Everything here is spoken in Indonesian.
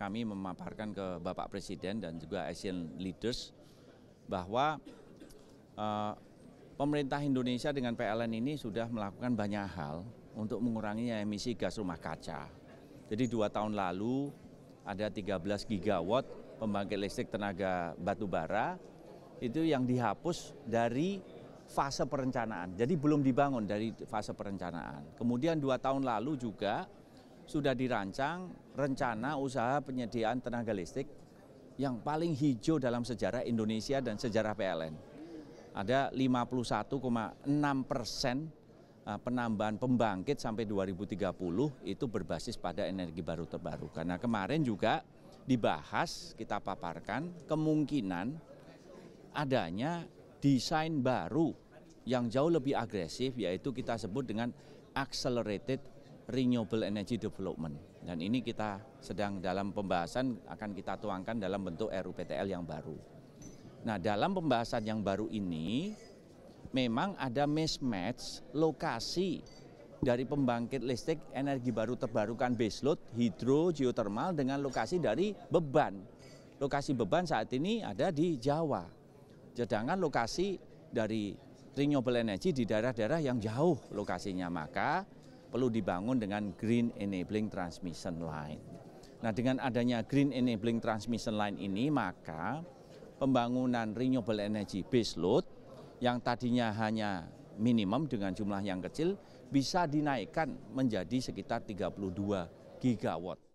kami memaparkan ke Bapak Presiden dan juga Asian leaders bahwa uh, pemerintah Indonesia dengan PLN ini sudah melakukan banyak hal untuk mengurangi emisi gas rumah kaca. Jadi dua tahun lalu ada 13 gigawatt pembangkit listrik tenaga batu bara itu yang dihapus dari fase perencanaan. Jadi belum dibangun dari fase perencanaan. Kemudian dua tahun lalu juga sudah dirancang rencana usaha penyediaan tenaga listrik yang paling hijau dalam sejarah Indonesia dan sejarah PLN. Ada 51,6 persen eh, penambahan pembangkit sampai 2030 itu berbasis pada energi baru terbaru. Karena kemarin juga dibahas, kita paparkan kemungkinan adanya desain baru yang jauh lebih agresif yaitu kita sebut dengan accelerated renewable energy development. Dan ini kita sedang dalam pembahasan akan kita tuangkan dalam bentuk RUPTL yang baru. Nah, dalam pembahasan yang baru ini memang ada mismatch lokasi dari pembangkit listrik energi baru terbarukan baseload, hidro, geothermal dengan lokasi dari beban. Lokasi beban saat ini ada di Jawa. Sedangkan lokasi dari renewable energy di daerah-daerah yang jauh lokasinya, maka perlu dibangun dengan Green Enabling Transmission Line. Nah, dengan adanya Green Enabling Transmission Line ini, maka pembangunan renewable energy base load yang tadinya hanya minimum dengan jumlah yang kecil bisa dinaikkan menjadi sekitar 32 gigawatt.